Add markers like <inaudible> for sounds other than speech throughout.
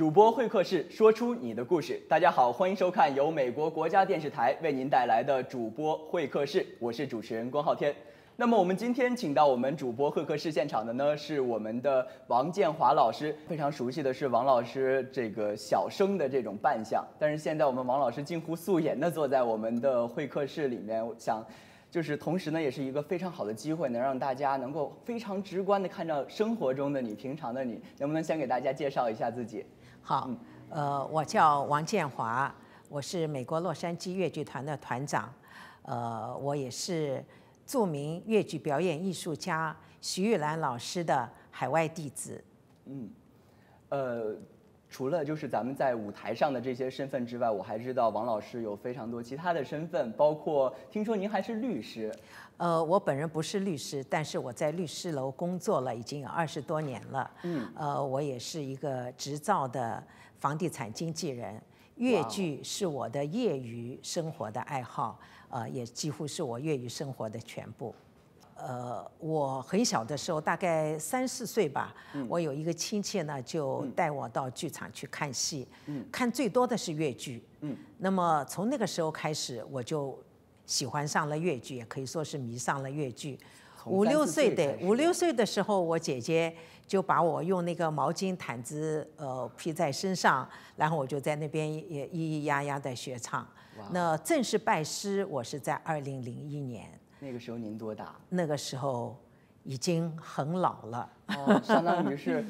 主播会客室，说出你的故事。大家好，欢迎收看由美国国家电视台为您带来的主播会客室，我是主持人关浩天。那么我们今天请到我们主播会客室现场的呢，是我们的王建华老师。非常熟悉的是王老师这个小生的这种扮相，但是现在我们王老师近乎素颜的坐在我们的会客室里面，想就是同时呢，也是一个非常好的机会，能让大家能够非常直观的看到生活中的你，平常的你，能不能先给大家介绍一下自己？好，呃，我叫王建华，我是美国洛杉矶越剧团的团长，呃，我也是著名越剧表演艺术家徐玉兰老师的海外弟子。嗯，呃。除了就是咱们在舞台上的这些身份之外，我还知道王老师有非常多其他的身份，包括听说您还是律师。呃，我本人不是律师，但是我在律师楼工作了已经有二十多年了。嗯，呃，我也是一个执照的房地产经纪人。粤剧是我的业余生活的爱好，呃，也几乎是我业余生活的全部。呃，我很小的时候，大概三四岁吧，我有一个亲戚呢，就带我到剧场去看戏，看最多的是越剧。嗯，那么从那个时候开始，我就喜欢上了越剧，也可以说是迷上了越剧。五六岁对，五六岁的时候，我姐姐就把我用那个毛巾、毯子呃披在身上，然后我就在那边也咿咿呀呀的学唱。那正式拜师，我是在二零零一年。那个时候您多大？那个时候已经很老了，相当于是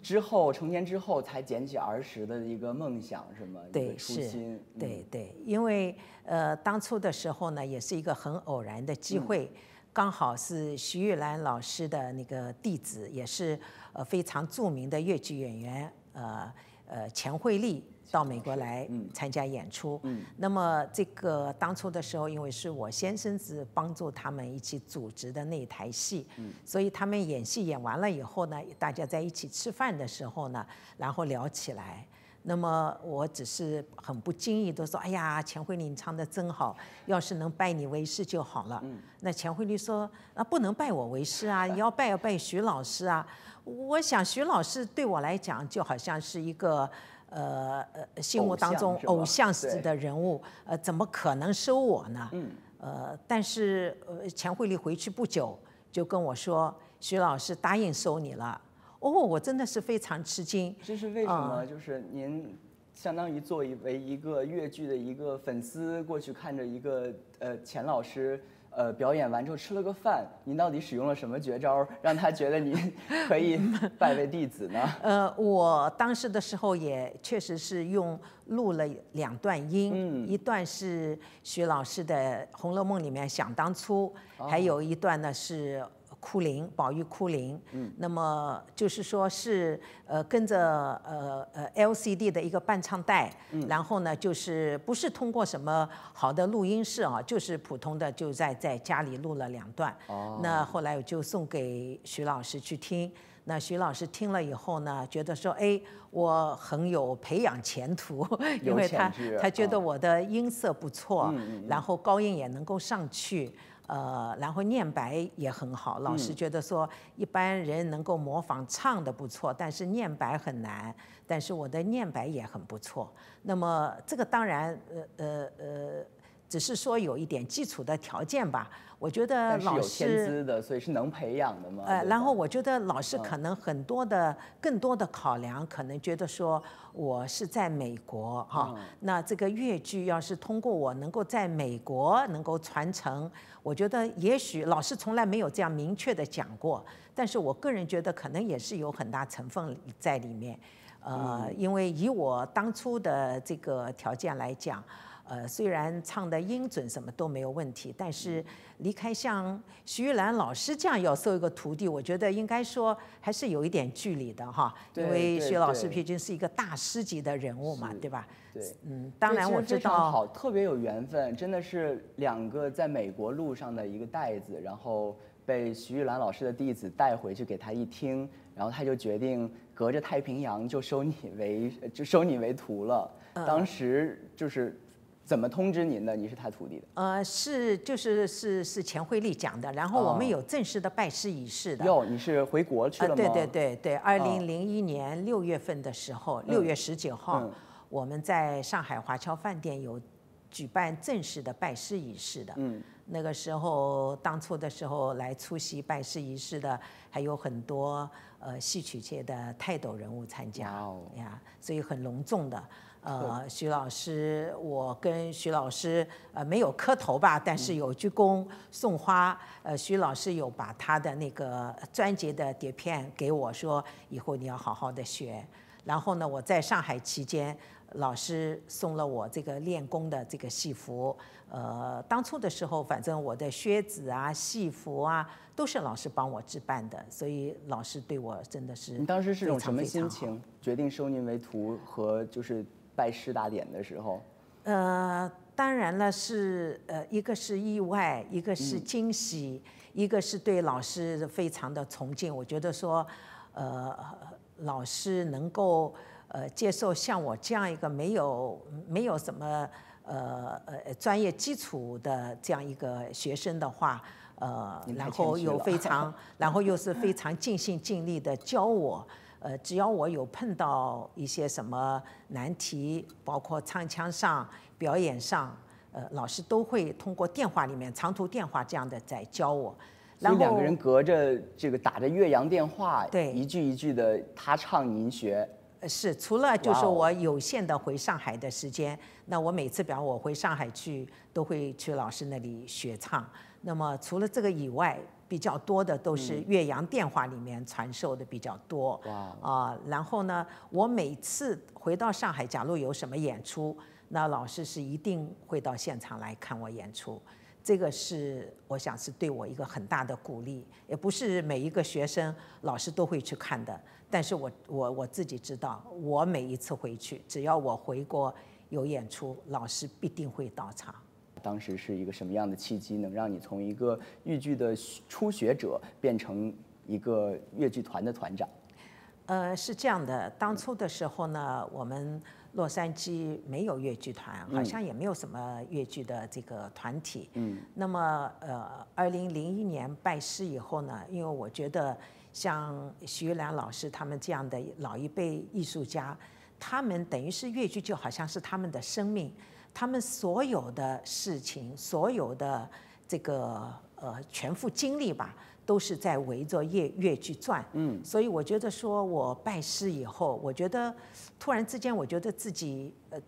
之后成年之后才捡起儿时的一个梦想，是吗？<laughs> 对，是，对对，因为呃，当初的时候呢，也是一个很偶然的机会，刚好是徐玉兰老师的那个弟子，也是呃非常著名的越剧演员，呃呃钱惠丽。到美国来参加演出，那么这个当初的时候，因为是我先生是帮助他们一起组织的那台戏，所以他们演戏演完了以后呢，大家在一起吃饭的时候呢，然后聊起来。那么我只是很不经意都说：“哎呀，钱慧玲唱的真好，要是能拜你为师就好了。”那钱慧玲说：“那不能拜我为师啊，你 <laughs> 要拜要拜徐老师啊。”我想徐老师对我来讲就好像是一个。呃呃，心目当中偶像式的人物，呃，怎么可能收我呢？嗯，呃，但是，呃，钱慧丽回去不久就跟我说，徐老师答应收你了。哦，我真的是非常吃惊。这是为什么？就是您相当于作为一个越剧的一个粉丝，过去看着一个呃钱老师。呃，表演完之后吃了个饭，您到底使用了什么绝招，<laughs> 让他觉得您可以拜为弟子呢？<laughs> 呃，我当时的时候也确实是用录了两段音，一段是徐老师的《红楼梦》里面“想当初”，还有一段呢是。库林，宝玉库林，那么就是说是呃跟着呃呃 LCD 的一个伴唱带，然后呢就是不是通过什么好的录音室啊，就是普通的就在在家里录了两段，那后来我就送给徐老师去听，那徐老师听了以后呢，觉得说哎我很有培养前途，<laughs> 因为他他觉得我的音色不错，然后高音也能够上去。呃，然后念白也很好，老师觉得说一般人能够模仿唱的不错，但是念白很难，但是我的念白也很不错。那么这个当然，呃呃呃。只是说有一点基础的条件吧，我觉得老师有天资的，所以是能培养的吗？呃，然后我觉得老师可能很多的更多的考量，可能觉得说我是在美国哈，那这个越剧要是通过我能够在美国能够传承，我觉得也许老师从来没有这样明确的讲过，但是我个人觉得可能也是有很大成分在里面，呃，因为以我当初的这个条件来讲。呃，虽然唱的音准什么都没有问题，但是离开像徐玉兰老师这样要收一个徒弟，我觉得应该说还是有一点距离的哈，因为徐老师毕竟是一个大师级的人物嘛，对吧？对，嗯，当然我知道，好，特别有缘分，真的是两个在美国路上的一个袋子，然后被徐玉兰老师的弟子带回去给他一听，然后他就决定隔着太平洋就收你为就收你为徒了，当时就是。怎么通知您的？你是他徒弟的。呃，是，就是是是钱惠丽讲的，然后我们有正式的拜师仪式的。哟，你是回国去了吗？对对对对，二零零一年六月份的时候，六月十九号，我们在上海华侨饭店有举办正式的拜师仪式的。嗯，那个时候当初的时候来出席拜师仪式的还有很多呃戏曲界的泰斗人物参加。哦，呀，所以很隆重的。呃，徐老师，我跟徐老师呃没有磕头吧，但是有鞠躬、送花。呃，徐老师有把他的那个专辑的碟片给我说，以后你要好好的学。然后呢，我在上海期间，老师送了我这个练功的这个戏服。呃，当初的时候，反正我的靴子啊、戏服啊，都是老师帮我置办的，所以老师对我真的是。你当时是种什么心情？决定收您为徒和就是。拜师大典的时候，呃，当然了，是呃，一个是意外，一个是惊喜，一个是对老师非常的崇敬。我觉得说，呃，老师能够呃接受像我这样一个没有没有什么呃呃专业基础的这样一个学生的话，呃，然后又非常，然后又是非常尽心尽力的教我。呃，只要我有碰到一些什么难题，包括唱腔上、表演上，呃，老师都会通过电话里面长途电话这样的在教我。然后两个人隔着这个打着越洋电话，对，一句一句的他唱您学。呃，是，除了就是我有限的回上海的时间，那我每次，比方我回上海去，都会去老师那里学唱。那么除了这个以外。比较多的都是岳阳电话里面传授的比较多，啊，然后呢，我每次回到上海，假如有什么演出，那老师是一定会到现场来看我演出。这个是我想是对我一个很大的鼓励，也不是每一个学生老师都会去看的。但是我我我自己知道，我每一次回去，只要我回国有演出，老师必定会到场。当时是一个什么样的契机，能让你从一个豫剧的初学者变成一个越剧团的团长？呃，是这样的，当初的时候呢，我们洛杉矶没有越剧团，好像也没有什么越剧的这个团体。嗯。那么，呃，二零零一年拜师以后呢，因为我觉得像徐玉兰老师他们这样的老一辈艺术家，他们等于是越剧，就好像是他们的生命。他们所有的事情，所有的这个呃全副精力吧，都是在围着粤越剧转。嗯，所以我觉得说我拜师以后，我觉得突然之间，我觉得自己呃，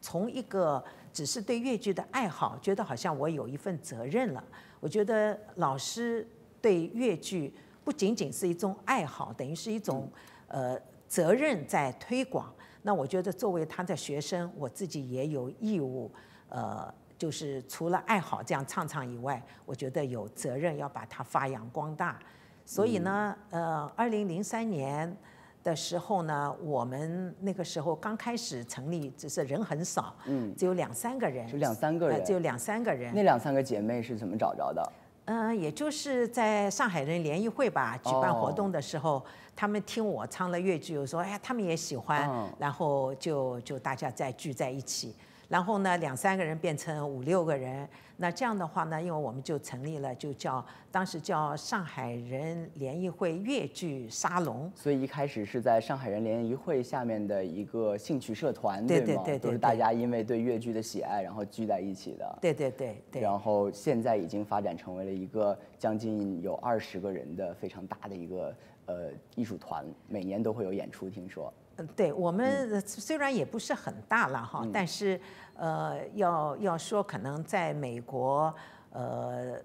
从一个只是对越剧的爱好，觉得好像我有一份责任了。我觉得老师对越剧不仅仅是一种爱好，等于是一种呃责任在推广。那我觉得作为他的学生，我自己也有义务，呃，就是除了爱好这样唱唱以外，我觉得有责任要把它发扬光大。所以呢，呃，二零零三年的时候呢，我们那个时候刚开始成立，只是人很少，嗯，只有两三个人，就两三个人，只有两三个人。那两三个姐妹是怎么找着的？嗯，也就是在上海人联谊会吧，举办活动的时候，他们听我唱了越剧，我说，哎呀，他们也喜欢，然后就就大家再聚在一起。然后呢，两三个人变成五六个人，那这样的话呢，因为我们就成立了，就叫当时叫上海人联谊会越剧沙龙。所以一开始是在上海人联谊会下面的一个兴趣社团，对吗？都是大家因为对越剧的喜爱，然后聚在一起的。对对对。然后现在已经发展成为了一个将近有二十个人的非常大的一个呃艺术团，每年都会有演出，听说。对我们虽然也不是很大了哈，但是呃，要要说可能在美国，呃，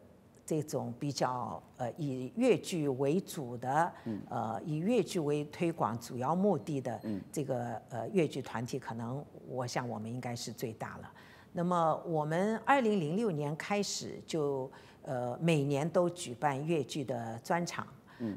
这种比较呃以粤剧为主的，呃以粤剧为推广主要目的的这个呃粤剧团体，可能我想我们应该是最大了。那么我们二零零六年开始就呃每年都举办粤剧的专场。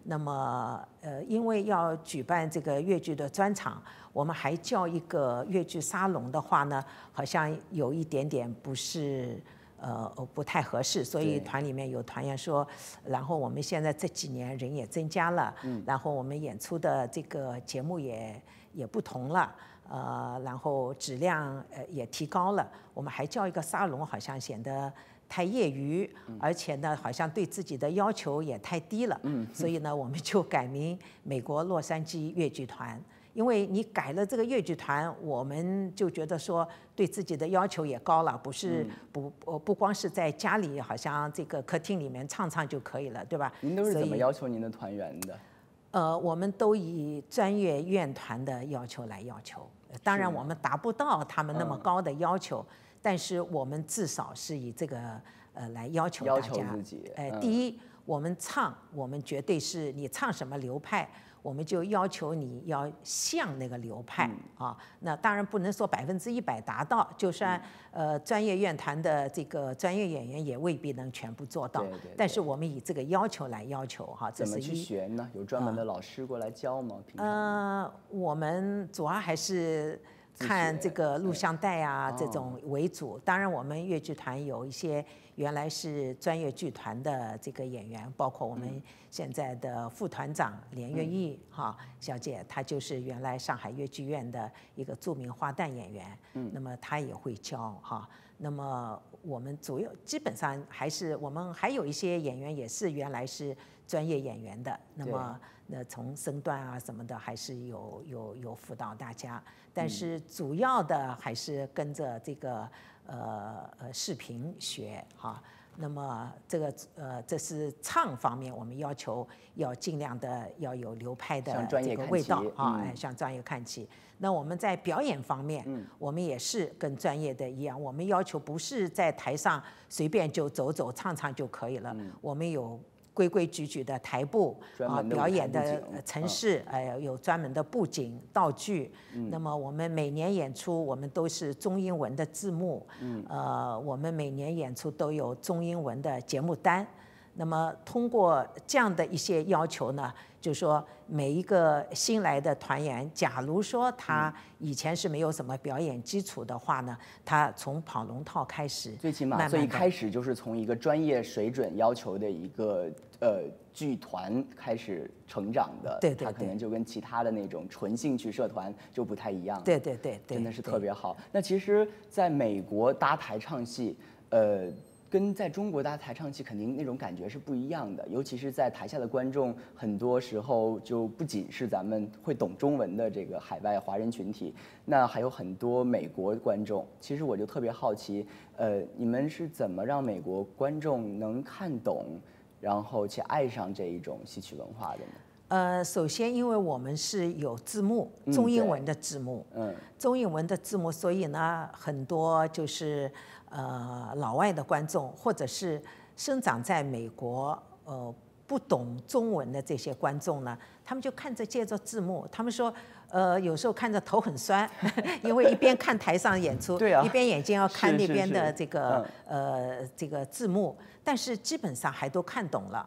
那么，呃，因为要举办这个越剧的专场，我们还叫一个越剧沙龙的话呢，好像有一点点不是，呃，不太合适。所以团里面有团员说，然后我们现在这几年人也增加了，然后我们演出的这个节目也也不同了，呃，然后质量呃也提高了，我们还叫一个沙龙，好像显得。太业余，而且呢，好像对自己的要求也太低了，嗯，所以呢，我们就改名美国洛杉矶越剧团。因为你改了这个越剧团，我们就觉得说对自己的要求也高了，不是不我不光是在家里，好像这个客厅里面唱唱就可以了，对吧？您都是怎么要求您的团员的？呃，我们都以专业院团的要求来要求，当然我们达不到他们那么高的要求。但是我们至少是以这个呃来要求大家，哎，第一，我们唱，我们绝对是你唱什么流派，我们就要求你要像那个流派啊。那当然不能说百分之一百达到，就算呃专业院团的这个专业演员也未必能全部做到。对对。但是我们以这个要求来要求哈。怎么去学呢？有专门的老师过来教吗？嗯、呃，我们主要还是。看这个录像带啊，这种为主。当然，我们越剧团有一些。原来是专业剧团的这个演员，包括我们现在的副团长连月意哈小姐，她就是原来上海越剧院的一个著名花旦演员。嗯，那么她也会教哈。那么我们主要基本上还是我们还有一些演员也是原来是专业演员的，那么那从身段啊什么的还是有有有辅导大家，但是主要的还是跟着这个。呃呃，视频学哈，那么这个呃，这是唱方面，我们要求要尽量的要有流派的这个味道啊，哎，向专业看齐。那我们在表演方面，我们也是跟专业的一样，我们要求不是在台上随便就走走唱唱就可以了，我们有。规规矩矩的台步啊，表演的城市哎，有专门的布景道具。那么我们每年演出，我们都是中英文的字幕。呃，我们每年演出都有中英文的节目单。那么通过这样的一些要求呢，就说每一个新来的团员，假如说他以前是没有什么表演基础的话呢，他从跑龙套开始，最起码最开始就是从一个专业水准要求的一个呃剧团开始成长的，对对对，他可能就跟其他的那种纯兴趣社团就不太一样，对对对对，真的是特别好。那其实在美国搭台唱戏，呃。跟在中国大家台唱戏，肯定那种感觉是不一样的，尤其是在台下的观众，很多时候就不仅是咱们会懂中文的这个海外华人群体，那还有很多美国观众。其实我就特别好奇，呃，你们是怎么让美国观众能看懂，然后去爱上这一种戏曲文化的呢？呃，首先，因为我们是有字幕，中英文的字幕，嗯，中英文的字幕，所以呢，很多就是呃老外的观众，或者是生长在美国，呃，不懂中文的这些观众呢，他们就看着接着字幕，他们说，呃，有时候看着头很酸，<laughs> 因为一边看台上演出，对啊，一边眼睛要看那边的这个呃这个字幕，但是基本上还都看懂了。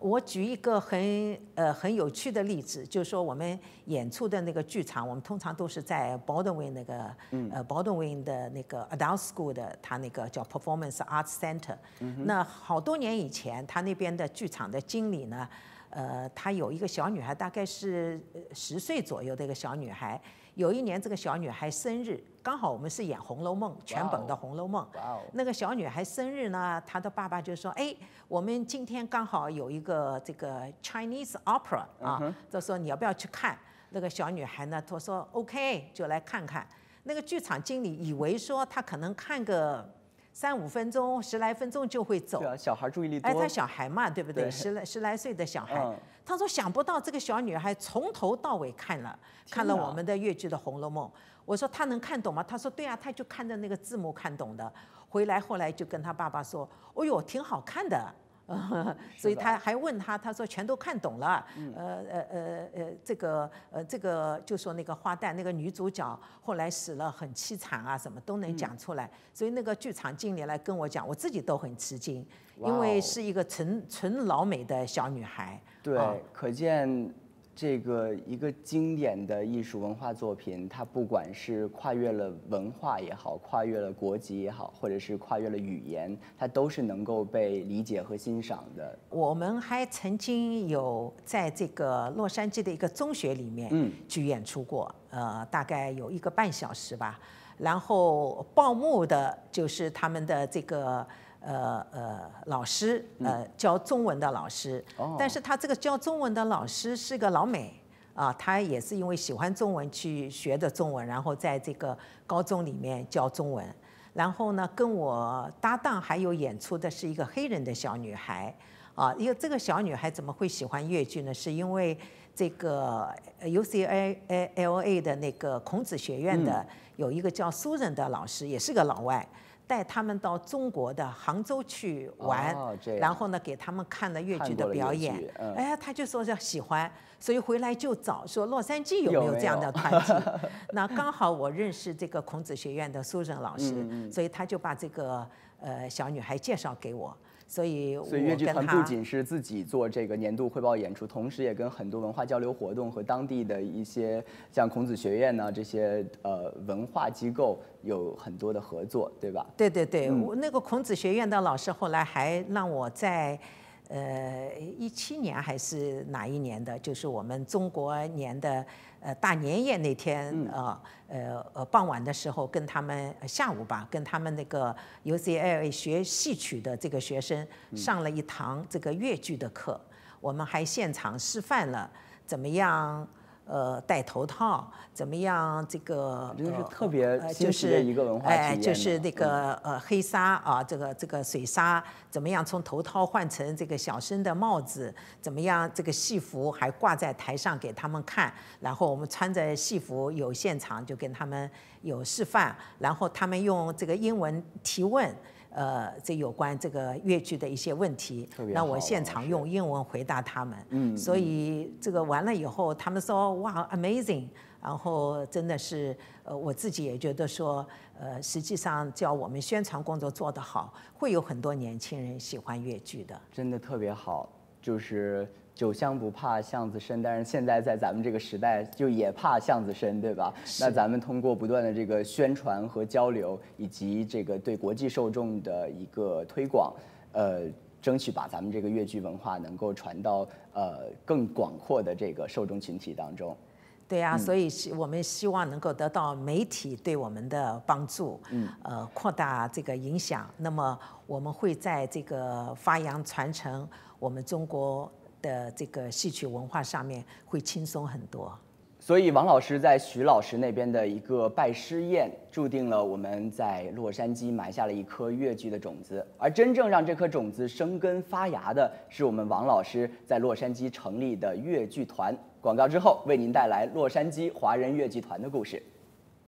我举一个很呃很有趣的例子，就是说我们演出的那个剧场，我们通常都是在 b d w i n 那个呃 b d w i n 的那个 a d u l t School 的，他那个叫 Performance Arts Center。那好多年以前，他那边的剧场的经理呢，呃，他有一个小女孩，大概是十岁左右的一个小女孩。有一年这个小女孩生日，刚好我们是演《红楼梦》全本的《红楼梦》。那个小女孩生日呢，她的爸爸就说：“哎，我们今天刚好有一个这个 Chinese opera 啊，就说你要不要去看？”那个小女孩呢，她说：“OK，就来看看。”那个剧场经理以为说她可能看个三五分钟、十来分钟就会走。对啊，小孩注意力多。哎，她小孩嘛，对不对？十来十来岁的小孩。他说：“想不到这个小女孩从头到尾看了看了我们的越剧的《红楼梦》。”我说：“她能看懂吗？”他说：“对啊，她就看着那个字幕看懂的。”回来后来就跟他爸爸说：“哦哟，挺好看的。<laughs> ”所以他还问他，他说：“全都看懂了。”呃呃呃呃，这个呃这个就说那个花旦那个女主角后来死了很凄惨啊，什么都能讲出来。所以那个剧场经理来跟我讲，我自己都很吃惊，因为是一个纯纯老美的小女孩。对，可见这个一个经典的艺术文化作品，它不管是跨越了文化也好，跨越了国籍也好，或者是跨越了语言，它都是能够被理解和欣赏的。我们还曾经有在这个洛杉矶的一个中学里面去演出过，呃，大概有一个半小时吧。然后报幕的就是他们的这个。呃呃，老师，呃，教中文的老师，但是他这个教中文的老师是个老美，啊，他也是因为喜欢中文去学的中文，然后在这个高中里面教中文，然后呢，跟我搭档还有演出的是一个黑人的小女孩，啊，因为这个小女孩怎么会喜欢越剧呢？是因为这个 UCLA 的那个孔子学院的有一个叫苏人的老师，也是个老外。带他们到中国的杭州去玩，然后呢，给他们看了越剧的表演，哎呀，他就说要喜欢，所以回来就找说洛杉矶有没有这样的团体，<laughs> 那刚好我认识这个孔子学院的苏仁老师，所以他就把这个呃小女孩介绍给我。所以，所以越剧团不仅是自己做这个年度汇报演出，同时也跟很多文化交流活动和当地的一些像孔子学院呢这些呃文化机构有很多的合作，对吧？对对对，我那个孔子学院的老师后来还让我在呃一七年还是哪一年的，就是我们中国年的。呃，大年夜那天，呃，呃，傍晚的时候，跟他们下午吧，跟他们那个 UCLA 学戏曲的这个学生上了一堂这个越剧的课，我们还现场示范了怎么样。呃，戴头套怎么样？这个就是特别就是一个文化哎，就是那个呃黑纱啊，这个这个水纱怎么样？从头套换成这个小生的帽子怎么样？这个戏服还挂在台上给他们看，然后我们穿着戏服有现场就跟他们有示范，然后他们用这个英文提问。呃，这有关这个越剧的一些问题，那我现场用英文回答他们，嗯，所以这个完了以后，他们说哇，amazing，然后真的是，呃，我自己也觉得说，呃，实际上只要我们宣传工作做得好，会有很多年轻人喜欢越剧的。真的特别好，就是。酒香不怕巷子深，但是现在在咱们这个时代，就也怕巷子深，对吧？那咱们通过不断的这个宣传和交流，以及这个对国际受众的一个推广，呃，争取把咱们这个越剧文化能够传到呃更广阔的这个受众群体当中。对呀，所以希我们希望能够得到媒体对我们的帮助，嗯，呃，扩大这个影响。那么我们会在这个发扬传承我们中国。的这个戏曲文化上面会轻松很多，所以王老师在徐老师那边的一个拜师宴，注定了我们在洛杉矶埋下了一颗越剧的种子。而真正让这颗种子生根发芽的，是我们王老师在洛杉矶成立的越剧团。广告之后，为您带来洛杉矶华人越剧团的故事。